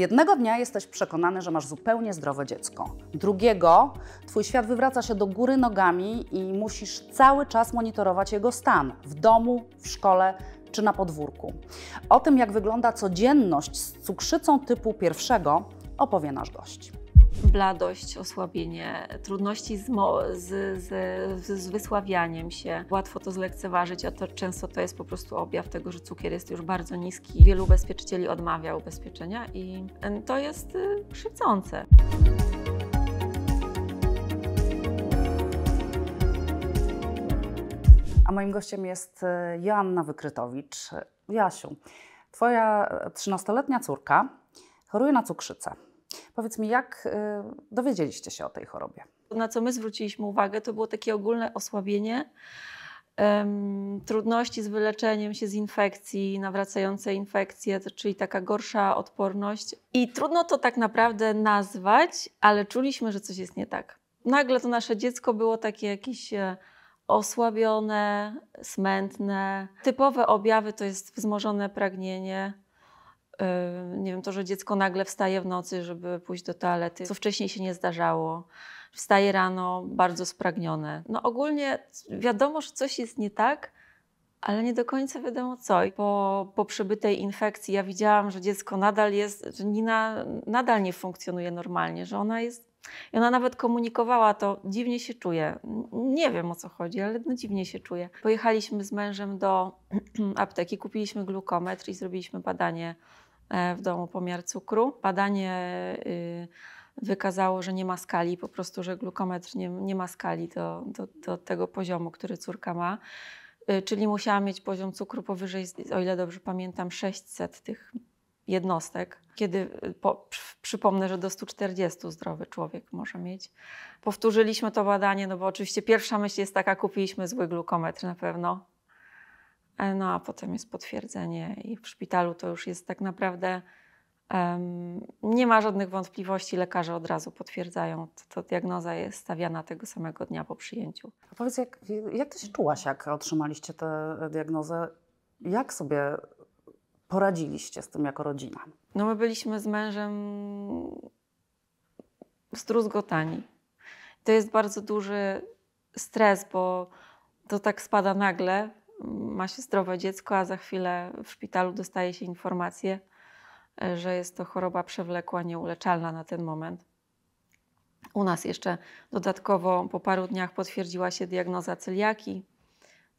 Jednego dnia jesteś przekonany, że masz zupełnie zdrowe dziecko. Drugiego, twój świat wywraca się do góry nogami i musisz cały czas monitorować jego stan w domu, w szkole czy na podwórku. O tym, jak wygląda codzienność z cukrzycą typu pierwszego, opowie nasz gość bladość, osłabienie, trudności z, z, z, z, wysławianiem się. Łatwo to zlekceważyć, a to często to jest po prostu objaw tego, że cukier jest już bardzo niski. Wielu ubezpieczycieli odmawia ubezpieczenia i to jest y, krzywdzące. A moim gościem jest y, Joanna Wykrytowicz. Jasiu, twoja 13-letnia córka choruje na cukrzycę. Powiedz mi, jak y, dowiedzieliście się o tej chorobie? Na co my zwróciliśmy uwagę, to było takie ogólne osłabienie, um, trudności z wyleczeniem się z infekcji, nawracające infekcje, czyli taka gorsza odporność. I trudno to tak naprawdę nazwać, ale czuliśmy, że coś jest nie tak. Nagle to nasze dziecko było takie jakieś e, osłabione, smętne. Typowe objawy to jest wzmożone pragnienie, Y, nie wiem, to, że dziecko nagle wstaje w nocy, żeby pójść do toalety, co wcześniej się nie zdarzało. Wstaje rano bardzo spragnione. No ogólnie wiadomo, że coś jest nie tak, ale nie do końca wiadomo co. I po, po przebytej infekcji ja widziałam, że dziecko nadal jest, że Nina nadal nie funkcjonuje normalnie, że ona jest. I ona nawet komunikowała to, dziwnie się czuje. Nie wiem o co chodzi, ale no dziwnie się czuje. Pojechaliśmy z mężem do apteki, kupiliśmy glukometr i zrobiliśmy badanie E, w domu pomiar cukru. Badanie y, wykazało, że nie ma skali, po prostu, że glukometr nie, nie ma skali do, do, do tego poziomu, który córka ma y, czyli musiała mieć poziom cukru powyżej, o ile dobrze pamiętam, 600 tych jednostek. Kiedy y, po, przypomnę, że do 140 zdrowy człowiek może mieć. Powtórzyliśmy to badanie, no bo oczywiście pierwsza myśl jest taka, kupiliśmy zły glukometr na pewno. E, no a potem jest potwierdzenie i w szpitalu to już jest tak naprawdę um, nie ma żadnych wątpliwości, lekarze od razu potwierdzają, to, to diagnoza jest stawiana tego samego dnia po przyjęciu. A powiedz, jak, jak ty się czułaś, jak otrzymaliście tę diagnozę? Jak sobie poradziliście z tym jako rodzina? No my byliśmy z mężem zdruzgotani. To jest bardzo duży stres, bo to tak spada nagle, ma się zdrowe dziecko, a za chwilę w szpitalu dostaje się informację, e, że jest to choroba przewlekła, nieuleczalna na ten moment. U nas jeszcze dodatkowo po paru dniach potwierdziła się diagnoza celiaki.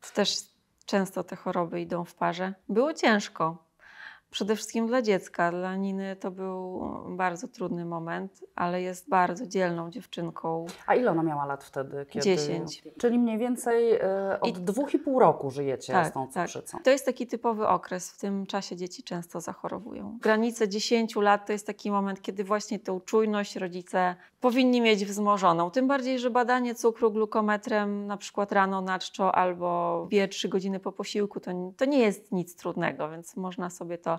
To też często te choroby idą w parze. Było ciężko, Przede wszystkim dla dziecka. Dla Niny to był bardzo trudny moment, ale jest bardzo dzielną dziewczynką. A ile ona miała lat wtedy? Kiedy... 10. Czyli mniej więcej e, od dwóch i pół roku żyjecie tak, z tą tak. cukrzycą. Tak. To jest taki typowy okres. W tym czasie dzieci często zachorowują. Granice 10 lat to jest taki moment, kiedy właśnie tę czujność rodzice powinni mieć wzmożoną. Tym bardziej, że badanie cukru glukometrem na przykład rano na czczo albo 2-3 godziny po posiłku to, to nie jest nic trudnego, więc można sobie to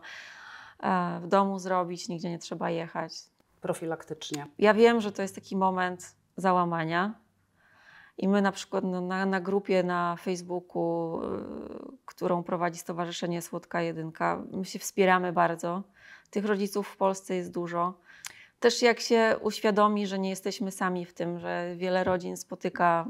E, w domu zrobić, nigdzie nie trzeba jechać. Profilaktycznie. Ja wiem, że to jest taki moment załamania. I my na przykład na, na grupie na Facebooku, e, którą prowadzi Stowarzyszenie Słodka Jedynka, my się wspieramy bardzo. Tych rodziców w Polsce jest dużo. Też jak się uświadomi, że nie jesteśmy sami w tym, że wiele rodzin spotyka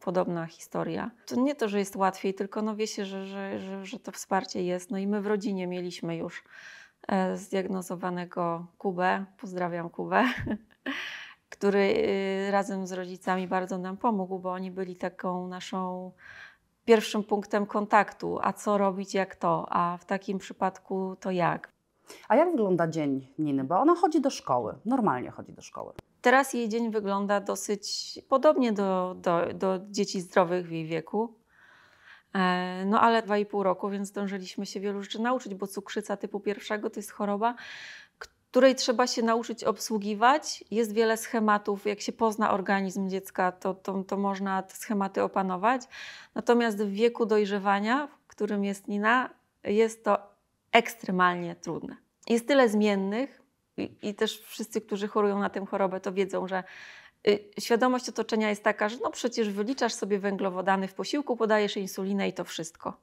podobna historia. To nie to, że jest łatwiej, tylko no wie się, że, że, że, że to wsparcie jest. No i my w rodzinie mieliśmy już e, zdiagnozowanego Kubę, pozdrawiam Kubę, który e, razem z rodzicami bardzo nam pomógł, bo oni byli taką naszą pierwszym punktem kontaktu. A co robić, jak to, a w takim przypadku to jak. A jak wygląda dzień Niny? Bo ona chodzi do szkoły, normalnie chodzi do szkoły. Teraz jej dzień wygląda dosyć podobnie do, do, do dzieci zdrowych w jej wieku. E, no ale 2,5 roku, więc zdążyliśmy się wielu rzeczy nauczyć, bo cukrzyca typu pierwszego to jest choroba, której trzeba się nauczyć obsługiwać. Jest wiele schematów, jak się pozna organizm dziecka, to, to, to można te schematy opanować. Natomiast w wieku dojrzewania, w którym jest Nina, jest to ekstremalnie trudne. Jest tyle zmiennych, i, I, też wszyscy, którzy chorują na tę chorobę, to wiedzą, że y, świadomość otoczenia jest taka, że no przecież wyliczasz sobie węglowodany w posiłku, podajesz insulinę i to wszystko.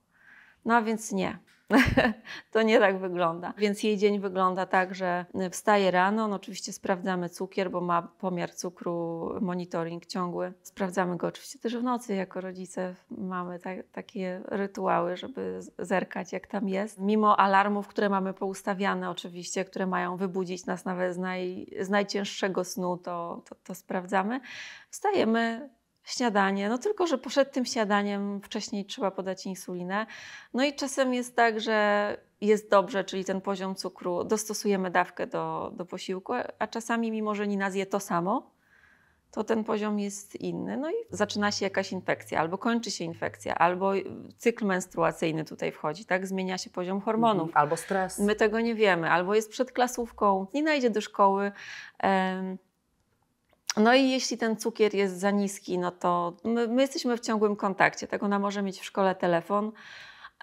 No a więc nie. to nie tak wygląda. Więc jej dzień wygląda tak, że wstaje rano, no oczywiście sprawdzamy cukier, bo ma pomiar cukru, monitoring ciągły. Sprawdzamy go oczywiście też w nocy, jako rodzice mamy ta, takie rytuały, żeby zerkać jak tam jest. Mimo alarmów, które mamy poustawiane oczywiście, które mają wybudzić nas nawet z, naj, z najcięższego snu, to, to, to sprawdzamy. Wstajemy, śniadanie, no tylko, że przed tym śniadaniem wcześniej trzeba podać insulinę. No i czasem jest tak, że jest dobrze, czyli ten poziom cukru, dostosujemy dawkę do, do posiłku, a czasami mimo, że nina zje to samo, to ten poziom jest inny. No i zaczyna się jakaś infekcja, albo kończy się infekcja, albo cykl menstruacyjny tutaj wchodzi, tak? Zmienia się poziom hormonów. Mhm. Albo stres. My tego nie wiemy, albo jest przed klasówką, nie najdzie do szkoły. No i jeśli ten cukier jest za niski, no to my, my jesteśmy w ciągłym kontakcie. Tak, ona może mieć w szkole telefon,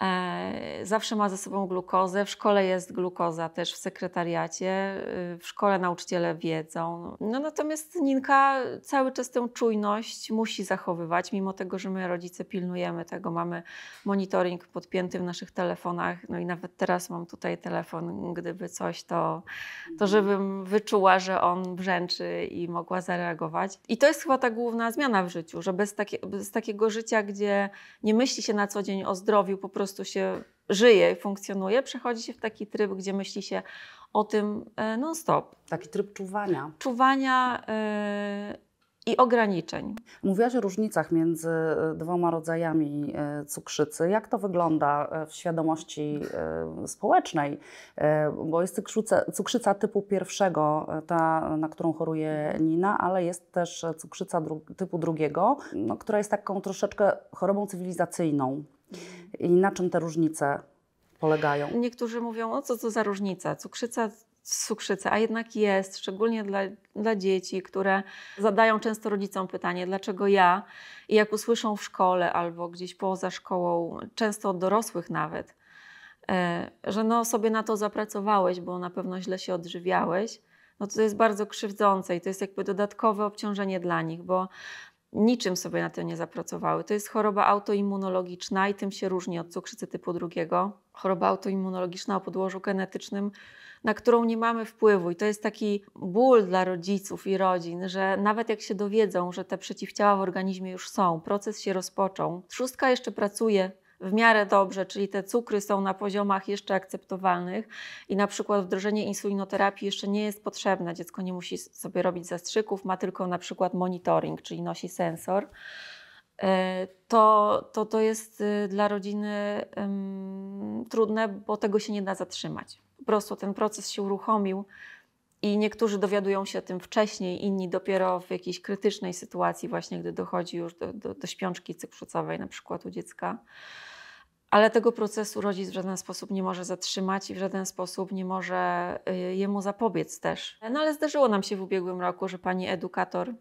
E, zawsze ma ze sobą glukozę, w szkole jest glukoza też w sekretariacie, y, w szkole nauczyciele wiedzą. No natomiast Ninka cały czas tę czujność musi zachowywać, mimo tego, że my rodzice pilnujemy tego, mamy monitoring podpięty w naszych telefonach, no i nawet teraz mam tutaj telefon, gdyby coś, to, to mhm. żebym wyczuła, że on brzęczy i mogła zareagować. I to jest chyba ta główna zmiana w życiu, że bez, bez takiego życia, gdzie nie myśli się na co dzień o zdrowiu, po prostu prostu się żyje i funkcjonuje, przechodzi się w taki tryb, gdzie myśli się o tym e, non-stop. Taki tryb czuwania. Czuwania e, i ograniczeń. Mówiłaś o różnicach między e, dwoma rodzajami cukrzycy. Jak to wygląda w świadomości społecznej? Bo jest cukrzyca, cukrzyca typu pierwszego, ta, na którą choruje Nina, ale jest też cukrzyca dru typu drugiego, no, która jest taką troszeczkę chorobą cywilizacyjną. I na czym te różnice polegają? Niektórzy mówią, o co to za różnica? Cukrzyca cukrzyca, a jednak jest, szczególnie dla, dla dzieci, które zadają często rodzicom pytanie, dlaczego ja? I jak usłyszą w szkole albo gdzieś poza szkołą, często od dorosłych nawet, e, że no sobie na to zapracowałeś, bo na pewno źle się odżywiałeś, no to jest bardzo krzywdzące i to jest jakby dodatkowe obciążenie dla nich, bo niczym sobie na tym nie zapracowały. To jest choroba autoimmunologiczna i tym się różni od cukrzycy typu drugiego. Choroba autoimmunologiczna o podłożu genetycznym, na którą nie mamy wpływu. I to jest taki ból dla rodziców i rodzin, że nawet jak się dowiedzą, że te przeciwciała w organizmie już są, proces się rozpoczął. Trzustka jeszcze pracuje w miarę dobrze, czyli te cukry są na poziomach jeszcze akceptowalnych i na przykład wdrożenie insulinoterapii jeszcze nie jest potrzebne. Dziecko nie musi sobie robić zastrzyków, ma tylko na przykład monitoring, czyli nosi sensor. E, to, to, to jest y, dla rodziny um, trudne, bo tego się nie da zatrzymać. Po prostu ten proces się uruchomił i niektórzy dowiadują się o tym wcześniej, inni dopiero w jakiejś krytycznej sytuacji, właśnie gdy dochodzi już do, do, do śpiączki cykrzycowej, na przykład u dziecka ale tego procesu rodzic w żaden sposób nie może zatrzymać i w żaden sposób nie może y, jemu zapobiec też. No ale zdarzyło nam się w ubiegłym roku, że pani edukator,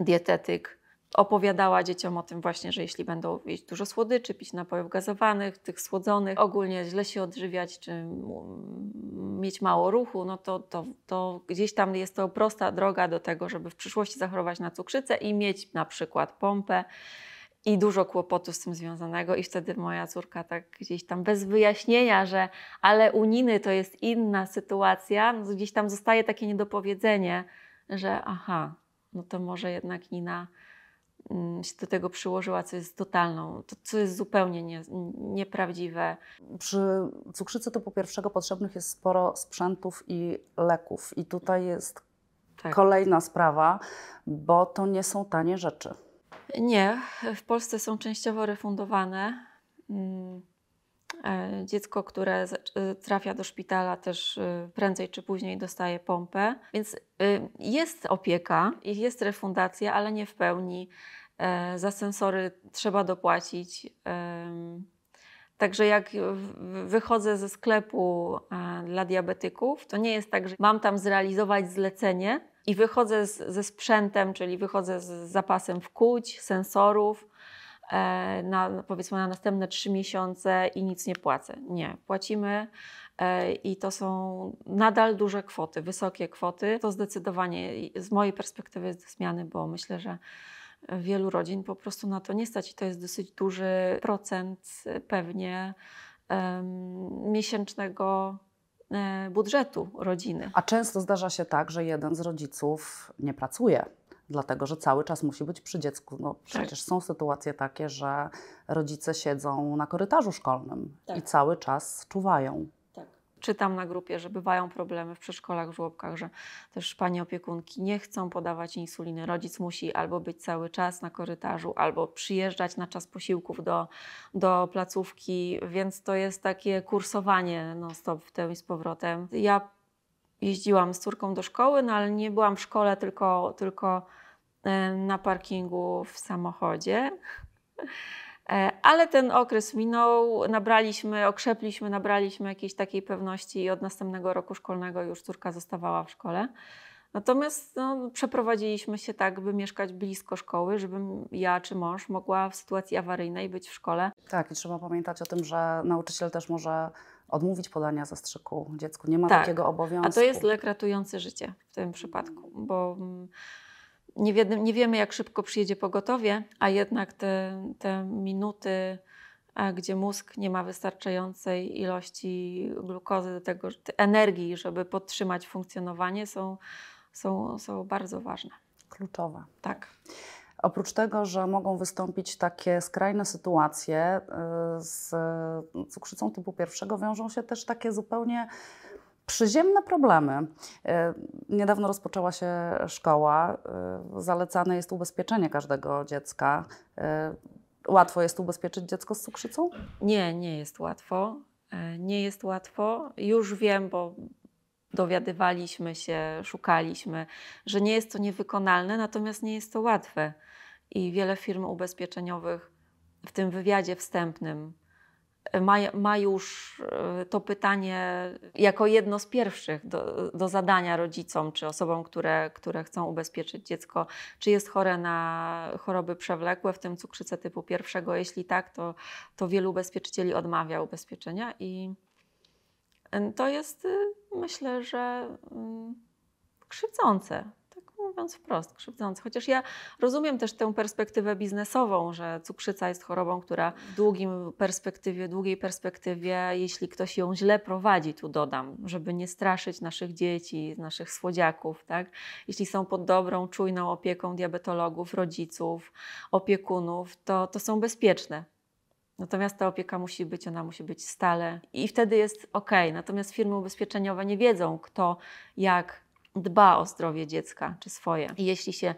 dietetyk, opowiadała dzieciom o tym właśnie, że jeśli będą jeść dużo słodyczy, pić napojów gazowanych, tych słodzonych, ogólnie źle się odżywiać, czy mieć mało ruchu, no to, to, to gdzieś tam jest to prosta droga do tego, żeby w przyszłości zachorować na cukrzycę i mieć na przykład pompę, i dużo kłopotu z tym związanego, i wtedy moja córka tak gdzieś tam bez wyjaśnienia, że ale uniny to jest inna sytuacja, no gdzieś tam zostaje takie niedopowiedzenie, że aha, no to może jednak Nina mm, się do tego przyłożyła, co jest totalną, to, co jest zupełnie nie, nieprawdziwe. Przy cukrzycy typu pierwszego potrzebnych jest sporo sprzętów i leków. I tutaj jest tak. kolejna sprawa, bo to nie są tanie rzeczy. Nie, w Polsce są częściowo refundowane. Mm, e, dziecko, które e, trafia do szpitala, też e, prędzej czy później dostaje pompę, więc jest opieka i jest refundacja, ale nie w pełni. Za sensory trzeba dopłacić Także jak wychodzę ze sklepu e, dla diabetyków, to nie jest tak, że mam tam zrealizować zlecenie i wychodzę z, ze sprzętem, czyli wychodzę z zapasem wkłuć, sensorów e, na, powiedzmy na następne trzy miesiące i nic nie płacę. Nie, płacimy e, i to są nadal duże kwoty, wysokie kwoty. To zdecydowanie z mojej perspektywy jest do zmiany, bo myślę, że wielu rodzin po prostu na to nie stać i to jest dosyć duży procent e, pewnie um, miesięcznego e, budżetu rodziny. A często zdarza się tak, że jeden z rodziców nie pracuje dlatego że cały czas musi być przy dziecku. No, tak. przecież tak. są sytuacje takie, że rodzice siedzą na korytarzu szkolnym tak. i cały czas czuwają czytam na grupie, że bywają problemy w przedszkolach, w żłobkach, że też panie opiekunki nie chcą podawać insuliny. Rodzic musi albo być cały czas na korytarzu, albo przyjeżdżać na czas posiłków do, do placówki, więc to jest takie kursowanie non-stop w tym i z powrotem. Ja jeździłam z córką do szkoły, no ale nie byłam w szkole, tylko, tylko e, na parkingu w samochodzie. E, ale ten okres minął, nabraliśmy, okrzepliśmy, nabraliśmy jakiejś takiej pewności i od następnego roku szkolnego już córka zostawała w szkole. Natomiast no, przeprowadziliśmy się tak, by mieszkać blisko szkoły, żebym ja czy mąż mogła w sytuacji awaryjnej być w szkole. Tak, i trzeba pamiętać o tym, że nauczyciel też może odmówić podania zastrzyku dziecku. Nie ma tak. takiego obowiązku. A to jest lek ratujący życie w tym przypadku, bo mm, nie, wiemy, nie wiemy, jak szybko przyjedzie pogotowie, a jednak te, te minuty, gdzie mózg nie ma wystarczającej ilości glukozy, do tego energii, żeby podtrzymać funkcjonowanie, są, są, są bardzo ważne. Kluczowe. Tak. Oprócz tego, że mogą wystąpić takie skrajne sytuacje y, z cukrzycą typu pierwszego, wiążą się też takie zupełnie Przyziemne problemy. E, niedawno rozpoczęła się szkoła. E, zalecane jest ubezpieczenie każdego dziecka. E, łatwo jest ubezpieczyć dziecko z cukrzycą? Nie, nie jest łatwo. Nie jest łatwo. Już wiem, bo dowiadywaliśmy się, szukaliśmy, że nie jest to niewykonalne, natomiast nie jest to łatwe. I wiele firm ubezpieczeniowych w tym wywiadzie wstępnym ma, ma już e, to pytanie jako jedno z pierwszych do, do zadania rodzicom czy osobom, które, które chcą ubezpieczyć dziecko, czy jest chore na choroby przewlekłe, w tym cukrzycę typu pierwszego. Jeśli tak, to, to wielu ubezpieczycieli odmawia ubezpieczenia i e, to jest e, myślę, że mm, krzywdzące mówiąc wprost, krzywdzący. Chociaż ja rozumiem też tę perspektywę biznesową, że cukrzyca jest chorobą, która w długim perspektywie, długiej perspektywie, jeśli ktoś ją źle prowadzi, tu dodam, żeby nie straszyć naszych dzieci, naszych słodziaków, tak? Jeśli są pod dobrą, czujną opieką diabetologów, rodziców, opiekunów, to, to są bezpieczne. Natomiast ta opieka musi być, ona musi być stale i wtedy jest ok. Natomiast firmy ubezpieczeniowe nie wiedzą, kto, jak, dba o zdrowie dziecka czy swoje. I jeśli się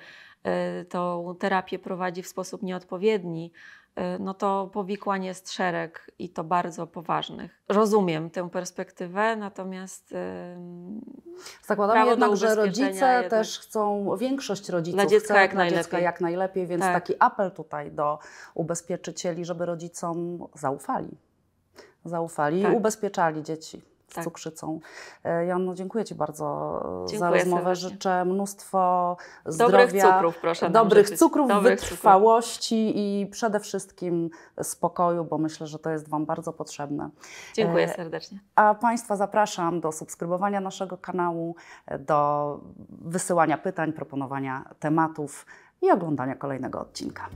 y, tą terapię prowadzi w sposób nieodpowiedni, y, no to powikłań jest szereg i to bardzo poważnych. Rozumiem tę perspektywę, natomiast Zakładam jednak, że rodzice jednak też chcą, większość rodziców dla dziecka, chce jak, dla najlepiej. dziecka jak najlepiej, więc tak. taki apel tutaj do ubezpieczycieli, żeby rodzicom zaufali. Zaufali tak. i ubezpieczali dzieci z tak. cukrzycą. E, Janno, dziękuję Ci bardzo e, dziękuję za rozmowę. Serdecznie. Życzę mnóstwo zdrowia, dobrych cukrów, proszę, dobrych cukrów dobrych wytrwałości cukrów. i przede wszystkim spokoju, bo myślę, że to jest Wam bardzo potrzebne. Dziękuję e, serdecznie. A Państwa zapraszam do subskrybowania naszego kanału, do wysyłania pytań, proponowania tematów i oglądania kolejnego odcinka.